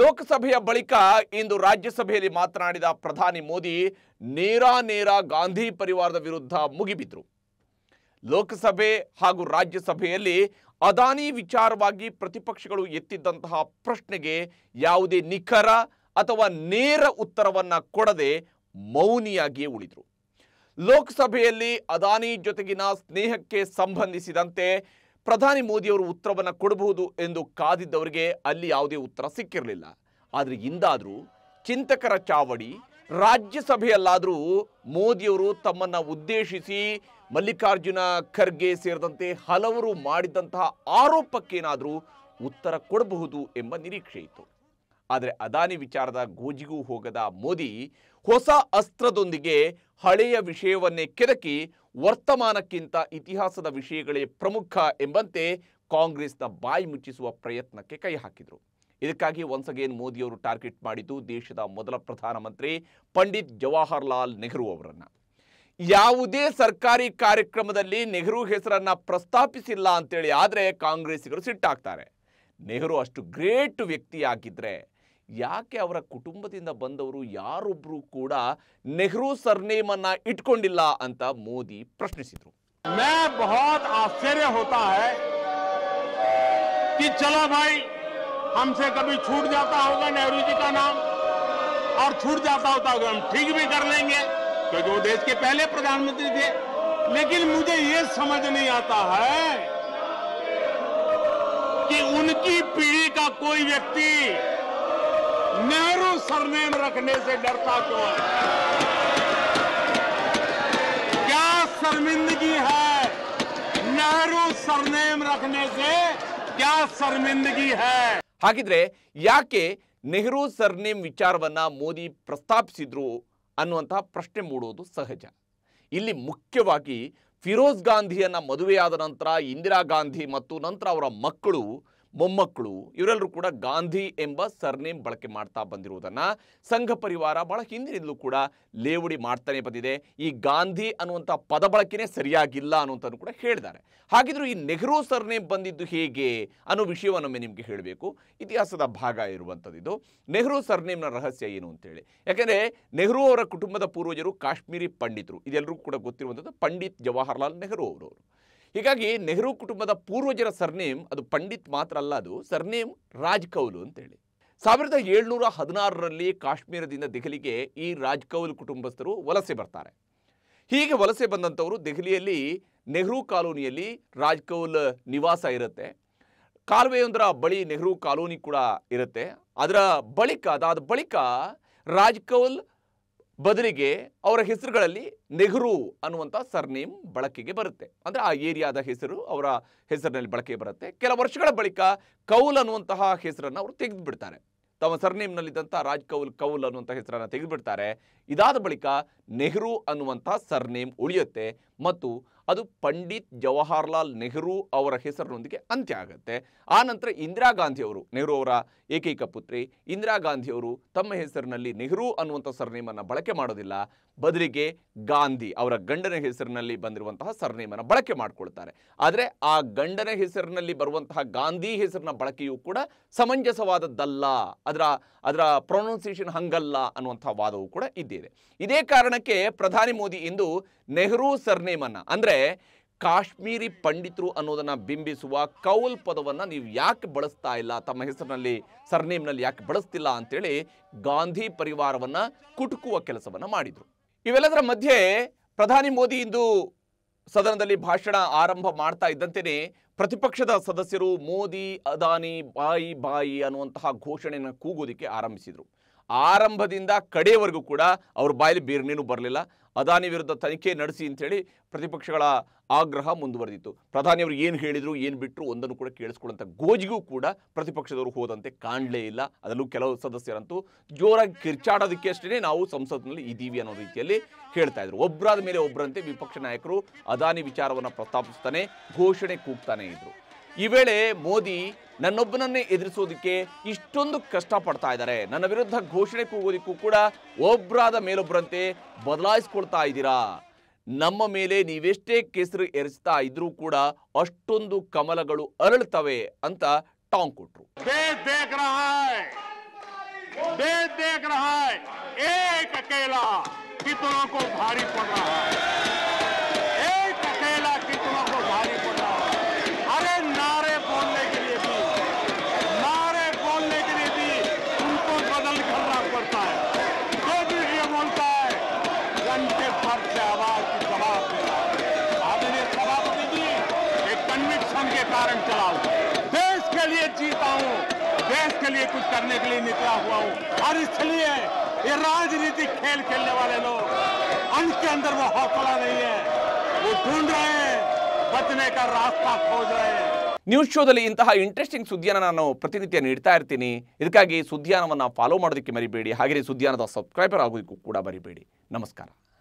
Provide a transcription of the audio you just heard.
ಲೋಕಸಭೆಯ ಬಳಿಕ ಇಂದು ರಾಜ್ಯಸಭೆಯಲ್ಲಿ ಮಾತನಾಡಿದ ಪ್ರಧಾನಿ ಮೋದಿ ನೇರ ನೇರ ಗಾಂಧಿ ಪರಿವಾರದ ವಿರುದ್ಧ ಮುಗಿಬಿದ್ರು ಲೋಕಸಭೆ ಹಾಗೂ ರಾಜ್ಯಸಭೆಯಲ್ಲಿ ಅದಾನಿ ವಿಚಾರವಾಗಿ ಪ್ರತಿಪಕ್ಷಗಳು ಎತ್ತಿದ್ದಂತಹ ಪ್ರಶ್ನೆಗೆ ಯಾವುದೇ ನಿಖರ ಅಥವಾ ನೇರ ಉತ್ತರವನ್ನು ಕೊಡದೆ ಮೌನಿಯಾಗಿಯೇ ಉಳಿದರು ಲೋಕಸಭೆಯಲ್ಲಿ ಅದಾನಿ ಜೊತೆಗಿನ ಸ್ನೇಹಕ್ಕೆ ಸಂಬಂಧಿಸಿದಂತೆ ಪ್ರಧಾನಿ ಮೋದಿಯವರು ಉತ್ತರವನ್ನು ಕೊಡಬಹುದು ಎಂದು ಕಾದಿದ್ದವರಿಗೆ ಅಲ್ಲಿ ಯಾವುದೇ ಉತ್ತರ ಸಿಕ್ಕಿರಲಿಲ್ಲ ಆದರೆ ಇಂದಾದರೂ ಚಿಂತಕರ ಚಾವಡಿ ರಾಜ್ಯಸಭೆಯಲ್ಲಾದರೂ ಮೋದಿಯವರು ತಮ್ಮನ್ನು ಉದ್ದೇಶಿಸಿ ಮಲ್ಲಿಕಾರ್ಜುನ ಖರ್ಗೆ ಸೇರಿದಂತೆ ಹಲವರು ಮಾಡಿದಂತಹ ಆರೋಪಕ್ಕೇನಾದರೂ ಉತ್ತರ ಕೊಡಬಹುದು ಎಂಬ ನಿರೀಕ್ಷೆ ಇತ್ತು ಆದರೆ ಅದಾನಿ ವಿಚಾರದ ಗೋಜಿಗೂ ಹೋಗದ ಮೋದಿ ಹೊಸ ಅಸ್ತ್ರದೊಂದಿಗೆ ಹಳೆಯ ವಿಷಯವನ್ನೇ ಕೆದಕಿ ವರ್ತಮಾನಕ್ಕಿಂತ ಇತಿಹಾಸದ ವಿಷಯಗಳೇ ಪ್ರಮುಖ ಎಂಬಂತೆ ಕಾಂಗ್ರೆಸ್ನ ಬಾಯಿ ಮುಚ್ಚಿಸುವ ಪ್ರಯತ್ನಕ್ಕೆ ಕೈ ಹಾಕಿದರು ಇದಕ್ಕಾಗಿ ಒನ್ಸ್ ಅಗೇನ್ ಮೋದಿಯವರು ಟಾರ್ಗೆಟ್ ಮಾಡಿದ್ದು ದೇಶದ ಮೊದಲ ಪ್ರಧಾನಮಂತ್ರಿ ಪಂಡಿತ್ ಜವಾಹರ್ಲಾಲ್ ನೆಹರು ಅವರನ್ನು ಯಾವುದೇ ಸರ್ಕಾರಿ ಕಾರ್ಯಕ್ರಮದಲ್ಲಿ ನೆಹರು ಹೆಸರನ್ನ ಪ್ರಸ್ತಾಪಿಸಿಲ್ಲ ಅಂತೇಳಿ ಆದರೆ ಕಾಂಗ್ರೆಸ್ಸಿಗರು ಸಿಟ್ಟಾಗ್ತಾರೆ ನೆಹರು ಅಷ್ಟು ಗ್ರೇಟ್ ವ್ಯಕ್ತಿಯಾಗಿದ್ದರೆ ಯಾಕೆ ಅವರ ಕುಟುಂಬದಿಂದ ಬಂದವರು ಯಾರೊಬ್ಬರೂ ಕೂಡ ನೆಹರು ಸರ್ನೇಮನ್ನು ಇಟ್ಕೊಂಡಿಲ್ಲ ಅಂತ ಮೋದಿ मैं बहुत आश्चर्य होता है कि चलो भाई हमसे कभी छूट जाता होगा नेहरू जी का नाम और छूट जाता होता होगा हम ठीक भी कर लेंगे क्योंकि वो देश के पहले प्रधानमंत्री थे लेकिन मुझे ये समझ नहीं आता है कि उनकी पीढ़ी का कोई व्यक्ति नेहरू सरनेम रखने से डरता क्यों है क्या शर्मिंदगी है नेहरू सरनेम रखने से क्या शर्मिंदगी है ಹಾಗಿದ್ರೆ ಯಾಕೆ ನೆಹರು ಸರ್ನೇಮ್ ವಿಚಾರವನ್ನ ಮೋದಿ ಪ್ರಸ್ತಾಪಿಸಿದ್ರು ಅನ್ನುವಂತಹ ಪ್ರಶ್ನೆ ಮೂಡುವುದು ಸಹಜ ಇಲ್ಲಿ ಮುಖ್ಯವಾಗಿ ಫಿರೋಜ್ ಗಾಂಧಿಯನ್ನ ಮದುವೆಯಾದ ನಂತರ ಇಂದಿರಾ ಗಾಂಧಿ ಮತ್ತು ನಂತರ ಅವರ ಮಕ್ಕಳು ಮೊಮ್ಮಕ್ಕಳು ಇವರೆಲ್ಲರೂ ಕೂಡ ಗಾಂಧಿ ಎಂಬ ಸರ್ನೇಮ್ ಬಳಕೆ ಮಾಡ್ತಾ ಬಂದಿರುವುದನ್ನು ಸಂಘ ಪರಿವಾರ ಬಹಳ ಹಿಂದಿನಿಂದಲೂ ಕೂಡ ಲೇವಡಿ ಮಾಡ್ತಾನೆ ಬಂದಿದೆ ಈ ಗಾಂಧಿ ಅನ್ನುವಂಥ ಪದ ಬಳಕೆನೇ ಸರಿಯಾಗಿಲ್ಲ ಅನ್ನುವಂಥದ್ದು ಕೂಡ ಹೇಳಿದ್ದಾರೆ ಹಾಗಿದ್ರೂ ಈ ನೆಹರು ಸರ್ನೇಮ್ ಬಂದಿದ್ದು ಹೇಗೆ ಅನ್ನೋ ವಿಷಯವನ್ನೊಮ್ಮೆ ನಿಮಗೆ ಹೇಳಬೇಕು ಇತಿಹಾಸದ ಭಾಗ ಇರುವಂಥದ್ದು ಇದು ನೆಹರು ಸರ್ನೇಮ್ನ ರಹಸ್ಯ ಏನು ಅಂತೇಳಿ ಯಾಕೆಂದರೆ ನೆಹರು ಅವರ ಕುಟುಂಬದ ಪೂರ್ವಜರು ಕಾಶ್ಮೀರಿ ಪಂಡಿತರು ಇದೆಲ್ಲರಿಗೂ ಕೂಡ ಗೊತ್ತಿರುವಂಥದ್ದು ಪಂಡಿತ್ ಜವಾಹರ್ಲಾಲ್ ನೆಹರು ಅವರು ಹೀಗಾಗಿ ನೆಹರು ಕುಟುಂಬದ ಪೂರ್ವಜರ ಸರ್ನೇಮ್ ಅದು ಪಂಡಿತ್ ಮಾತ್ರ ಅಲ್ಲ ಅದು ಸರ್ನೇಮ್ ರಾಜ್ ಕೌಲು ಅಂತೇಳಿ ಸಾವಿರದ ಏಳ್ನೂರ ಹದಿನಾರರಲ್ಲಿ ಕಾಶ್ಮೀರದಿಂದ ದೆಹಲಿಗೆ ಈ ರಾಜ್ ಕೌಲ್ ಕುಟುಂಬಸ್ಥರು ವಲಸೆ ಬರ್ತಾರೆ ಹೀಗೆ ವಲಸೆ ಬಂದಂಥವರು ದೆಹಲಿಯಲ್ಲಿ ನೆಹರು ಕಾಲೋನಿಯಲ್ಲಿ ರಾಜ್ ಕೌಲ್ ನಿವಾಸ ಇರುತ್ತೆ ಕಾಲುವೆಯೊಂದರ ಬಳಿ ನೆಹರು ಕಾಲೋನಿ ಕೂಡ ಇರುತ್ತೆ ಅದರ ಬಳಿಕ ಅದಾದ ಬಳಿಕ ರಾಜ್ ಕೌಲ್ ಬದಲಿಗೆ ಅವರ ಹೆಸರುಗಳಲ್ಲಿ ನೆಹರು ಅನ್ನುವಂಥ ಸರ್ನೇಮ್ ಬಳಕೆಗೆ ಬರುತ್ತೆ ಅಂದರೆ ಆ ಏರಿಯಾದ ಹೆಸರು ಅವರ ಹೆಸರಿನಲ್ಲಿ ಬಳಕೆಗೆ ಬರುತ್ತೆ ಕೆಲ ವರ್ಷಗಳ ಬಳಿಕ ಕೌಲ್ ಅನ್ನುವಂತಹ ಹೆಸರನ್ನು ಅವರು ತೆಗೆದು ಬಿಡ್ತಾರೆ ತಮ್ಮ ಸರ್ನೇಮ್ನಲ್ಲಿದ್ದಂಥ ರಾಜ್ ಕೌಲ್ ಕೌಲ್ ಅನ್ನುವಂಥ ಹೆಸರನ್ನು ತೆಗೆದುಬಿಡ್ತಾರೆ ಇದಾದ ಬಳಿಕ ನೆಹರು ಅನ್ನುವಂಥ ಸರ್ನೇಮ್ ಉಳಿಯುತ್ತೆ ಮತ್ತು ಅದು ಪಂಡಿತ್ ಜವಾಹರ್ಲಾಲ್ ನೆಹರು ಅವರ ಹೆಸರಿನೊಂದಿಗೆ ಅಂತ್ಯ ಆಗುತ್ತೆ ಆ ನಂತರ ಇಂದಿರಾ ಗಾಂಧಿಯವರು ನೆಹರು ಅವರ ಏಕೈಕ ಪುತ್ರಿ ಇಂದಿರಾ ಗಾಂಧಿಯವರು ತಮ್ಮ ಹೆಸರಿನಲ್ಲಿ ನೆಹರು ಅನ್ನುವಂಥ ಸರ್ನೇಮನ್ನು ಬಳಕೆ ಮಾಡೋದಿಲ್ಲ ಬದಲಿಗೆ ಗಾಂಧಿ ಅವರ ಗಂಡನ ಹೆಸರಿನಲ್ಲಿ ಬಂದಿರುವಂತಹ ಸರ್ನೇಮನ್ನು ಬಳಕೆ ಮಾಡಿಕೊಳ್ತಾರೆ ಆದರೆ ಆ ಗಂಡನ ಹೆಸರಿನಲ್ಲಿ ಬರುವಂತಹ ಗಾಂಧಿ ಹೆಸರಿನ ಬಳಕೆಯೂ ಕೂಡ ಸಮಂಜಸವಾದದ್ದಲ್ಲ ಅದರ ಅದರ ಪ್ರೊನೌನ್ಸಿಯೇಷನ್ ಹಂಗಲ್ಲ ಅನ್ನುವಂಥ ವಾದವೂ ಕೂಡ ಇದ್ದಿದೆ ಇದೇ ಕಾರಣಕ್ಕೆ ಪ್ರಧಾನಿ ಮೋದಿ ಇಂದು ನೆಹರು ಸರ್ನೇಮನ್ನು ಅಂದ್ರೆ ಕಾಶ್ಮೀರಿ ಪಂಡಿತರು ಅನ್ನೋದನ್ನ ಬಿಂಬಿಸುವ ಕೌಲ್ ಪದವನ್ನ ನೀವು ಯಾಕೆ ಬಳಸ್ತಾ ಇಲ್ಲ ತಮ್ಮ ಹೆಸರಿನಲ್ಲಿ ಸರ್ನೇಮ್ನಲ್ಲಿ ಯಾಕೆ ಬಳಸ್ತಿಲ್ಲ ಅಂತೇಳಿ ಗಾಂಧಿ ಪರಿವಾರವನ್ನ ಕುಟುಕುವ ಕೆಲಸವನ್ನ ಮಾಡಿದ್ರು ಇವೆಲ್ಲದರ ಮಧ್ಯೆ ಪ್ರಧಾನಿ ಮೋದಿ ಇಂದು ಸದನದಲ್ಲಿ ಭಾಷಣ ಆರಂಭ ಮಾಡ್ತಾ ಇದ್ದಂತೆಯೇ ಪ್ರತಿಪಕ್ಷದ ಸದಸ್ಯರು ಮೋದಿ ಅದಾನಿ ಬಾಯಿ ಬಾಯಿ ಅನ್ನುವಂತಹ ಘೋಷಣೆಯನ್ನು ಕೂಗೋದಿಕ್ಕೆ ಆರಂಭಿಸಿದರು ಆರಂಭದಿಂದ ಕಡೆಯವರೆಗೂ ಕೂಡ ಅವ್ರ ಬಾಯಲ್ಲಿ ಬೇರ್ನೇನು ಬರಲಿಲ್ಲ ಅದಾನಿ ವಿರುದ್ಧ ತನಿಖೆ ನಡೆಸಿ ಅಂತೇಳಿ ಪ್ರತಿಪಕ್ಷಗಳ ಆಗ್ರಹ ಮುಂದುವರೆದಿತ್ತು ಪ್ರಧಾನಿಯವರು ಏನು ಹೇಳಿದರು ಏನು ಬಿಟ್ಟರು ಒಂದನ್ನು ಕೂಡ ಕೇಳಿಸ್ಕೊಳ್ಳೋಂಥ ಗೋಜಿಗೂ ಕೂಡ ಪ್ರತಿಪಕ್ಷದವರು ಹೋದಂತೆ ಕಾಣಲೇ ಇಲ್ಲ ಅದರಲ್ಲೂ ಕೆಲವು ಸದಸ್ಯರಂತೂ ಜೋರಾಗಿ ಕಿರ್ಚಾಡೋದಕ್ಕೆ ಅಷ್ಟೇ ನಾವು ಸಂಸತ್ನಲ್ಲಿ ಇದ್ದೀವಿ ಅನ್ನೋ ರೀತಿಯಲ್ಲಿ ಹೇಳ್ತಾ ಇದ್ರು ಒಬ್ಬರಾದ ಮೇಲೆ ಒಬ್ಬರಂತೆ ವಿಪಕ್ಷ ನಾಯಕರು ಅದಾನಿ ವಿಚಾರವನ್ನು ಪ್ರಸ್ತಾಪಿಸ್ತಾನೆ ಘೋಷಣೆ ಕೂಗ್ತಾನೆ ಇದ್ರು ಈ ವೇಳೆ ಮೋದಿ ನನ್ನೊಬ್ಬನನ್ನೇ ಎದುರಿಸೋದಕ್ಕೆ ಇಷ್ಟೊಂದು ಕಷ್ಟಪಡ್ತಾ ಇದ್ದಾರೆ ನನ್ನ ವಿರುದ್ಧ ಘೋಷಣೆ ಕೂಗೋದಕ್ಕೂ ಕೂಡ ಒಬ್ಬರಾದ ಮೇಲೊಬ್ಬರಂತೆ ಬದಲಾಯಿಸ್ಕೊಳ್ತಾ ಇದ್ದೀರಾ ನಮ್ಮ ಮೇಲೆ ನೀವೆಷ್ಟೇ ಕೆಸರು ಎರಚ್ತಾ ಇದ್ರೂ ಕೂಡ ಅಷ್ಟೊಂದು ಕಮಲಗಳು ಅರಳುತ್ತವೆ ಅಂತ ಟಾಂಗ್ ಕೊಟ್ರು के लिए कुछ करने के लिए निकला हुआ हूँ और इसलिए ये राजनीतिक खेल खेलने वाले लोग अंत के अंदर वो हौसला नहीं है वो ढूंढ रहे हैं बचने का रास्ता खोज रहे हैं ನ್ಯೂಸ್ ಶೋದಲ್ಲಿ ಇಂತಹ ಇಂಟ್ರೆಸ್ಟಿಂಗ್ ಸುದ್ದಿಯನ್ನು ನಾನು ಪ್ರತಿನಿತ್ಯ ನೀಡ್ತಾ ಇರ್ತೀನಿ ಇದಕ್ಕಾಗಿ ಸುದ್ದಿಯಾನವನ್ನು ಫಾಲೋ ಮಾಡೋದಕ್ಕೆ ಮರಿಬೇಡಿ ಹಾಗೆಯೇ ಸುದ್ದಿಯಾನದ ಸಬ್ಸ್ಕ್ರೈಬರ್ ಆಗೋದಕ್ಕೂ ಕೂಡ ಮರಿಬೇಡಿ ನಮಸ್ಕಾರ